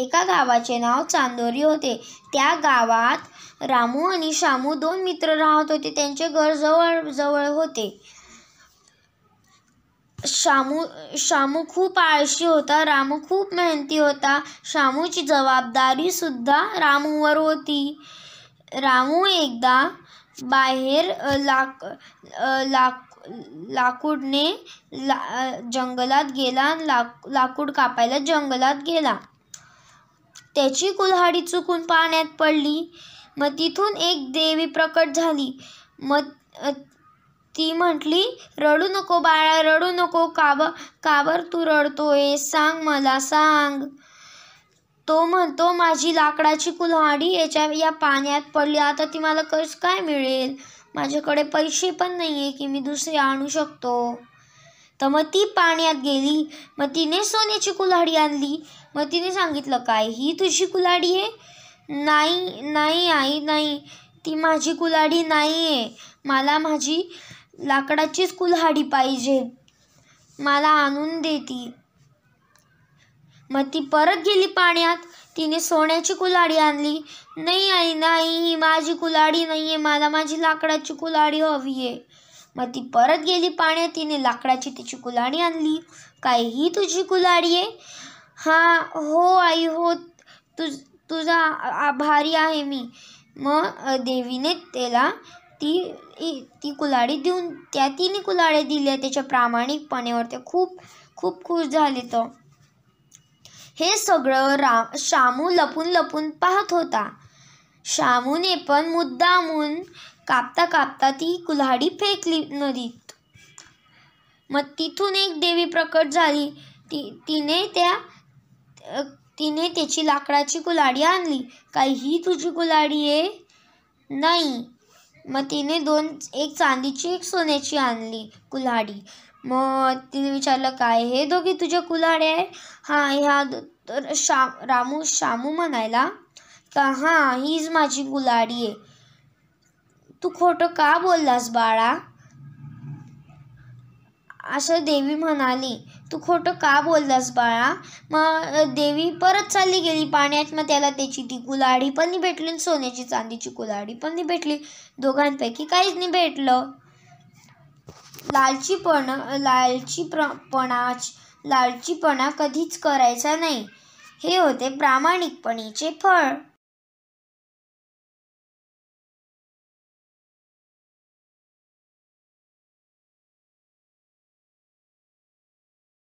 एका गावाचे नाव चांदोरी होते त्या गावात रामू आणि शामू दोन मित्र राहत होते त्यांचे घर जवळ जवळ होते शामू शामू खूप आळशी होता रामू खूप मेहनती होता शामूची जबाबदारीसुद्धा रामूवर होती रामू एकदा बाहेर लाक लाक लाकूडने ला जंगलात गेला लाक लाकूड कापायला जंगलात गेला त्याची कुल्हाडी चुकून पाण्यात पडली मग तिथून एक देवी प्रकट झाली मग ती म्हटली रडू नको बाळा रडू नको काब काबर तू रडतोय सांग मला सांग तो म्हणतो माझी लाकडाची कुल्हाडी याच्या या पाण्यात पडली आता ती मला कस काय मिळेल माझ्याकडे पैसे पण नाही आहे की मी दुसरे आणू शकतो तर मग ती पाण्यात गेली मग तिने सोन्याची कुल्हाडी आणली मग तिने सांगितलं काय ही तुझी कुल्हाडी आहे नाही नाही आई नाही ती माझी कुल्हाडी नाही आहे मला माझी लाकडाचीच कुल्हाडी पाहिजे मला आणून देती मग ती परत गेली पाण्यात तिने सोन्याची कुलाडी आणली नाही आई नाही ही माझी कुलाडी नाही आहे मला माझी लाकडाची कुलाडी हवी आहे मग ती परत गेली पाण्यात तिने लाकडाची तिची कुलाडी आणली काय ही तुझी कुलाडी आहे हा हो आई हो तुझ तुझा आभारी आहे मी मग देवीने त्याला ती ती कुलाडी देऊन त्या तिने कुलाडे दिल्या त्याच्या प्रामाणिकपणेवर ते खूप खूप खुश झाले तो हे सगळं राम शामू लपून लपून पाहत होता श्यामूने पण मुद्दामून कापता कापता ती कुल्हाडी फेकली नदीत मग तिथून एक देवी प्रकट झाली ती तिने त्या तिने त्याची लाकडाची कुलाडी आणली काही ही तुझी कुलाडी आहे नाही मग तिने दोन एक चांदीची एक सोन्याची आणली कुल्हाडी मग तिने विचारलं काय हे दोघी तुझ्या कुल्हाड्या आहे हां ह्या तर श्याम रामू श्यामू म्हणायला का हां हीच माझी गुलाडी आहे तू खोटं का बोललास बाळा असं देवी म्हणाली तू खोटं का बोललास बाळा मग देवी परत चालली गेली पाण्यात मग त्याला त्याची ती गुलाडी पण नाही भेटली सोन्याची चांदीची गुलाडी पण नाही भेटली दोघांपैकी काहीच नाही भेटलं लालचीपण लालची प्र लालचीपणा कधीच करायचा नाही हे होते प्रामाणिकपणीचे फळ